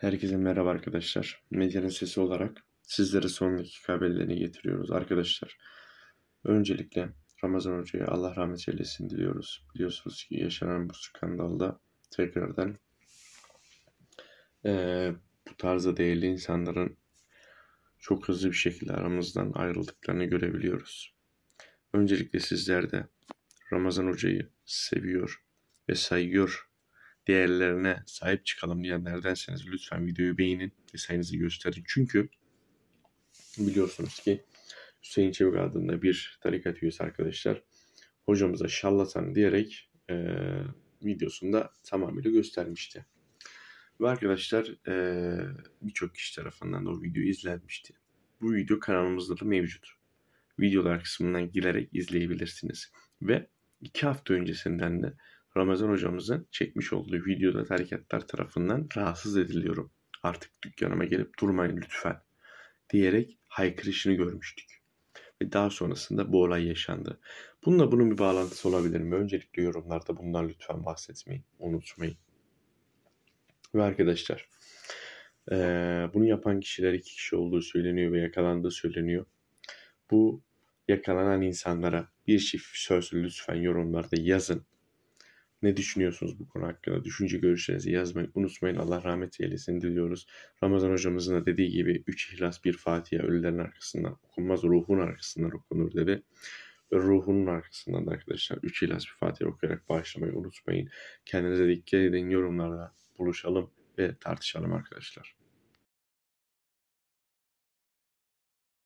Herkese merhaba arkadaşlar. Medyanın sesi olarak sizlere son dakika haberlerini getiriyoruz arkadaşlar. Öncelikle Ramazan Hoca'ya Allah rahmet eylesin diliyoruz. Biliyorsunuz ki yaşanan bu skandalda tekrardan e, bu tarzda değerli insanların çok hızlı bir şekilde aramızdan ayrıldıklarını görebiliyoruz. Öncelikle sizler de Ramazan Hoca'yı seviyor ve sayıyor değerlerine sahip çıkalım diyenlerdenseniz lütfen videoyu beğenin ve sayınızı gösterin. Çünkü biliyorsunuz ki Hüseyin Çevik adında bir tarikat üyesi arkadaşlar hocamıza şallatan diyerek e, videosunda tamamıyla göstermişti. Ve arkadaşlar e, birçok kişi tarafından da o video izlenmişti. Bu video kanalımızda da mevcut. Videolar kısmından girerek izleyebilirsiniz. Ve iki hafta öncesinden de Ramazan hocamızın çekmiş olduğu videoda tarikatlar tarafından rahatsız ediliyorum. Artık dükkanıma gelip durmayın lütfen diyerek haykırışını görmüştük. Ve daha sonrasında bu olay yaşandı. Bununla bunun bir bağlantısı olabilir mi? Öncelikle yorumlarda bundan lütfen bahsetmeyin, unutmayın. Ve arkadaşlar, bunu yapan kişiler iki kişi olduğu söyleniyor ve yakalandığı söyleniyor. Bu yakalanan insanlara bir çift söz lütfen yorumlarda yazın. Ne düşünüyorsunuz bu konu hakkında? Düşünce görüşlerinizi yazmayı unutmayın. Allah rahmet eylesin diliyoruz. Ramazan hocamızın da dediği gibi 3 ihlas bir Fatiha ölülerin arkasından okunmaz ruhun arkasından okunur dedi. Ve ruhunun arkasından da arkadaşlar 3 ihlas bir Fatiha okuyarak başlamayı unutmayın. Kendinize dikkat edin yorumlarda buluşalım ve tartışalım arkadaşlar.